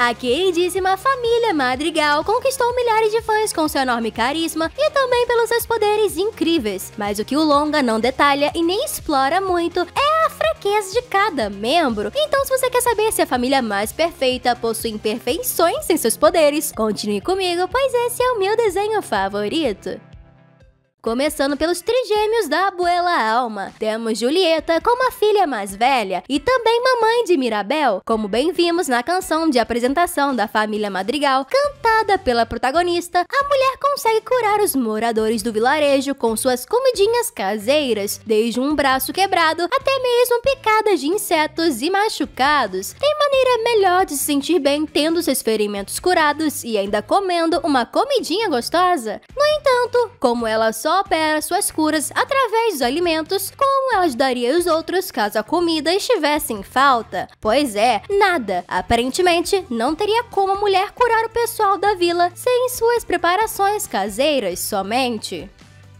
A queridíssima família Madrigal conquistou milhares de fãs com seu enorme carisma e também pelos seus poderes incríveis. Mas o que o longa não detalha e nem explora muito é a fraqueza de cada membro. Então, se você quer saber se a família mais perfeita possui imperfeições em seus poderes, continue comigo, pois esse é o meu desenho favorito. Começando pelos trigêmeos da Abuela Alma, temos Julieta como a filha mais velha e também mamãe de Mirabel, como bem vimos na canção de apresentação da família Madrigal, cantada pela protagonista, a mulher consegue curar os moradores do vilarejo com suas comidinhas caseiras, desde um braço quebrado até mesmo picadas de insetos e machucados. Tem maneira melhor de se sentir bem tendo seus ferimentos curados e ainda comendo uma comidinha gostosa? No entanto, como ela só opera é suas curas através dos alimentos, como ela ajudaria os outros caso a comida estivesse em falta? Pois é, nada. Aparentemente, não teria como a mulher curar o pessoal da vila sem suas preparações caseiras somente.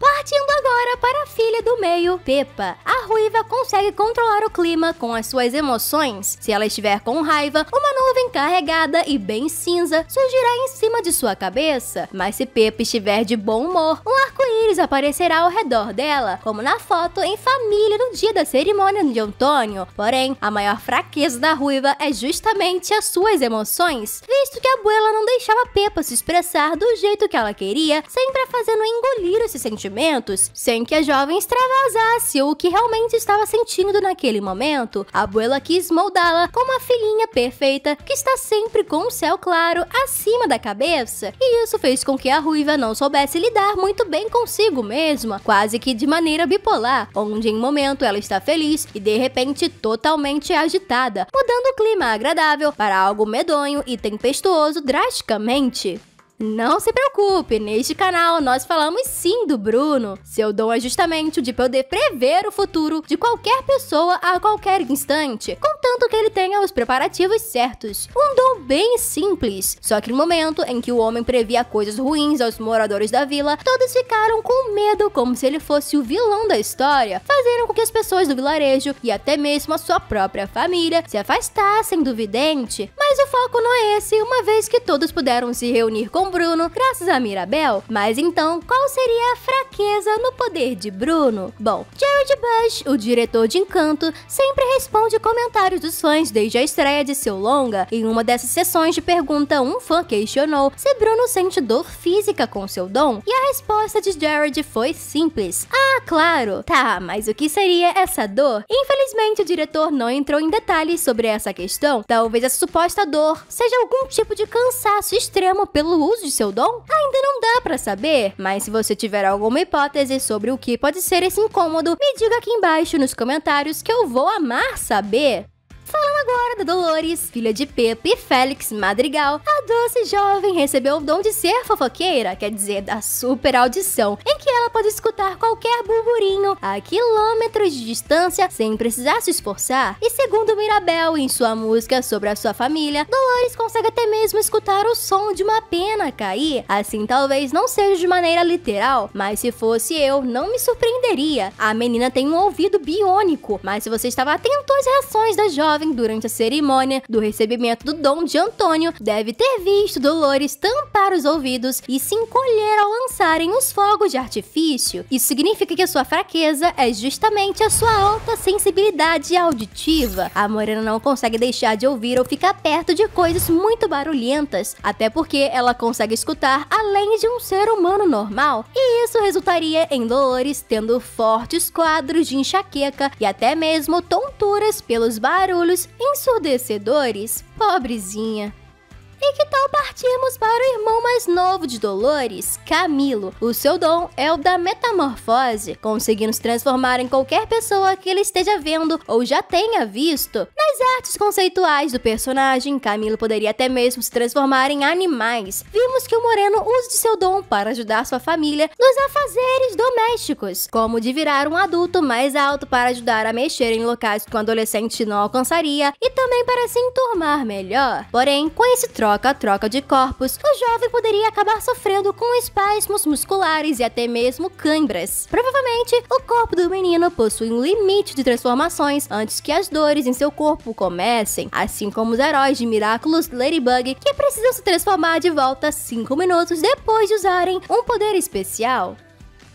Partindo agora para a filha do meio, Pepa. A ruiva consegue controlar o clima com as suas emoções. Se ela estiver com raiva, uma nuvem carregada e bem cinza surgirá em cima de sua cabeça. Mas se Pepa estiver de bom humor, um arco-íris aparecerá ao redor dela, como na foto em família no dia da cerimônia de Antônio. Porém, a maior fraqueza da ruiva é justamente as suas emoções, visto que a Abuela não deixava Pepa se expressar do jeito que ela queria, sempre fazendo engolir esses sentimentos, sem que a jovem extravasasse o que realmente estava sentindo naquele momento. A Abuela quis moldá-la como a filhinha perfeita que está sempre com o céu claro acima da cabeça, e isso fez com que a ruiva não soubesse lidar muito bem com consigo mesma, quase que de maneira bipolar, onde em um momento ela está feliz e de repente totalmente agitada, mudando o clima agradável para algo medonho e tempestuoso drasticamente. Não se preocupe, neste canal nós falamos sim do Bruno. Seu dom é justamente o de poder prever o futuro de qualquer pessoa a qualquer instante, com contanto que ele tenha os preparativos certos. Um dom bem simples, só que no momento em que o homem previa coisas ruins aos moradores da vila, todos ficaram com medo como se ele fosse o vilão da história, fazendo com que as pessoas do vilarejo e até mesmo a sua própria família se afastassem do vidente. Mas o foco não é esse, uma vez que todos puderam se reunir com Bruno graças a Mirabel. Mas então, qual seria a fraqueza no poder de Bruno? Bom, Jared Bush, o diretor de Encanto, sempre responde comentários comentários dos fãs desde a estreia de seu longa, em uma dessas sessões de pergunta, um fã questionou se Bruno sente dor física com seu dom, e a resposta de Jared foi simples: Ah, claro! Tá, mas o que seria essa dor? Infelizmente, o diretor não entrou em detalhes sobre essa questão. Talvez essa suposta dor seja algum tipo de cansaço extremo pelo uso de seu dom? Ainda não dá para saber, mas se você tiver alguma hipótese sobre o que pode ser esse incômodo, me diga aqui embaixo nos comentários que eu vou amar saber. Falando agora da Dolores, filha de Pepe e Félix Madrigal, a doce jovem recebeu o dom de ser fofoqueira, quer dizer, da super audição, em que ela pode escutar qualquer burburinho a quilômetros de distância sem precisar se esforçar. E segundo Mirabel, em sua música sobre a sua família, Dolores consegue até mesmo escutar o som de uma pena cair. Assim, talvez não seja de maneira literal, mas se fosse eu, não me surpreenderia. A menina tem um ouvido biônico, mas se você estava atento às reações da jovem, jovem, durante a cerimônia do recebimento do dom de Antônio, deve ter visto Dolores tampar os ouvidos e se encolher ao lançarem os fogos de artifício. Isso significa que a sua fraqueza é justamente a sua alta sensibilidade auditiva. A Morena não consegue deixar de ouvir ou ficar perto de coisas muito barulhentas, até porque ela consegue escutar além de um ser humano normal, e isso resultaria em Dolores tendo fortes quadros de enxaqueca e até mesmo tonturas pelos barulhos ensurdecedores, pobrezinha. E que tal partirmos para o irmão mais novo de Dolores, Camilo? O seu dom é o da metamorfose, conseguindo se transformar em qualquer pessoa que ele esteja vendo ou já tenha visto. Nas artes conceituais do personagem, Camilo poderia até mesmo se transformar em animais. Vimos que o Moreno usa de seu dom para ajudar sua família nos afazeres domésticos, como de virar um adulto mais alto para ajudar a mexer em locais que um adolescente não alcançaria e também para se enturmar melhor. Porém, com esse troço, troca-troca de corpos, o jovem poderia acabar sofrendo com espasmos musculares e até mesmo cãibras. Provavelmente, o corpo do menino possui um limite de transformações antes que as dores em seu corpo comecem, assim como os heróis de Miraculous Ladybug que precisam se transformar de volta 5 minutos depois de usarem um poder especial.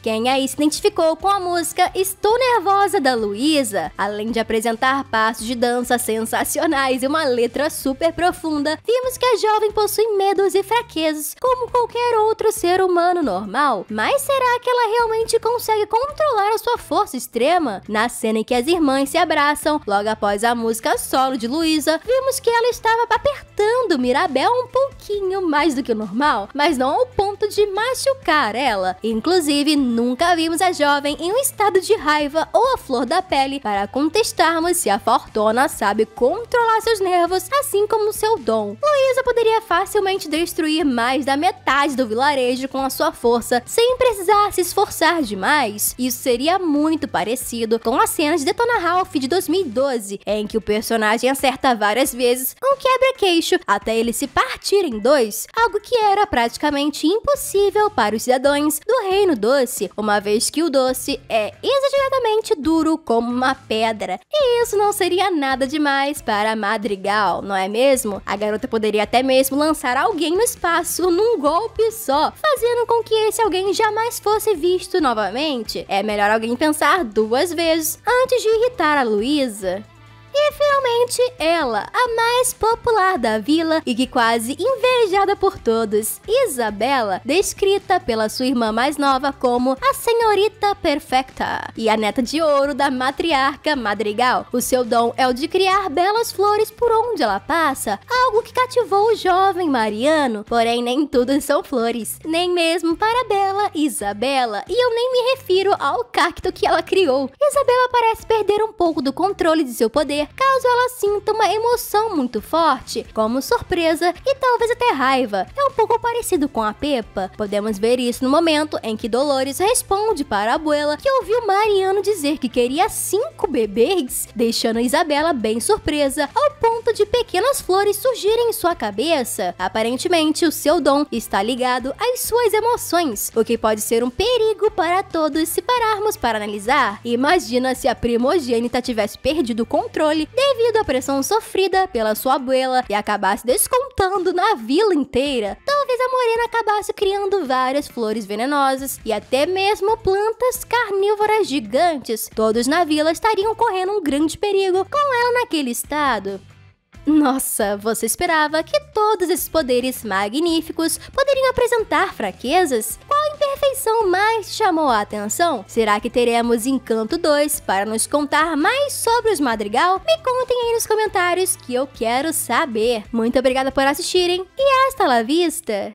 Quem aí se identificou com a música Estou Nervosa da Luísa, além de apresentar passos de dança sensacionais e uma letra super profunda, vimos que a jovem possui medos e fraquezas, como qualquer outro ser humano normal. Mas será que ela realmente consegue controlar a sua força extrema? Na cena em que as irmãs se abraçam, logo após a música solo de Luísa, vimos que ela estava apertando Mirabel um pouquinho mais do que o normal, mas não ao ponto ponto de machucar ela. Inclusive, nunca vimos a jovem em um estado de raiva ou a flor da pele para contestarmos se a Fortuna sabe controlar seus nervos, assim como seu dom. Luísa poderia facilmente destruir mais da metade do vilarejo com a sua força, sem precisar se esforçar demais. Isso seria muito parecido com a cena de Detona Ralph de 2012, em que o personagem acerta várias vezes um quebra-queixo até ele se partir em dois, algo que era praticamente impossível impossível para os cidadãos do Reino Doce, uma vez que o doce é exageradamente duro como uma pedra. E isso não seria nada demais para Madrigal, não é mesmo? A garota poderia até mesmo lançar alguém no espaço num golpe só, fazendo com que esse alguém jamais fosse visto novamente. É melhor alguém pensar duas vezes antes de irritar a Luísa. E finalmente, ela, a mais popular da vila e que quase invejada por todos, Isabela, descrita pela sua irmã mais nova como a Senhorita Perfecta e a neta de ouro da matriarca Madrigal. O seu dom é o de criar belas flores por onde ela passa, algo que cativou o jovem Mariano, porém nem tudo são flores, nem mesmo para a bela Isabela, e eu nem me refiro ao cacto que ela criou. Isabela parece perder um pouco do controle de seu poder caso ela sinta uma emoção muito forte, como surpresa e talvez até raiva. É um pouco parecido com a Pepa. Podemos ver isso no momento em que Dolores responde para a abuela que ouviu Mariano dizer que queria cinco bebês, deixando Isabela bem surpresa ao ponto de pequenas flores surgirem em sua cabeça. Aparentemente, o seu dom está ligado às suas emoções, o que pode ser um perigo para todos se pararmos para analisar. Imagina se a primogênita tivesse perdido o controle controle devido à pressão sofrida pela sua abuela e acabasse descontando na vila inteira, talvez a morena acabasse criando várias flores venenosas e até mesmo plantas carnívoras gigantes. Todos na vila estariam correndo um grande perigo com ela naquele estado. Nossa, você esperava que todos esses poderes magníficos poderiam apresentar fraquezas? Qual feição mais chamou a atenção? Será que teremos Encanto 2 para nos contar mais sobre os Madrigal? Me contem aí nos comentários que eu quero saber. Muito obrigada por assistirem e hasta la vista!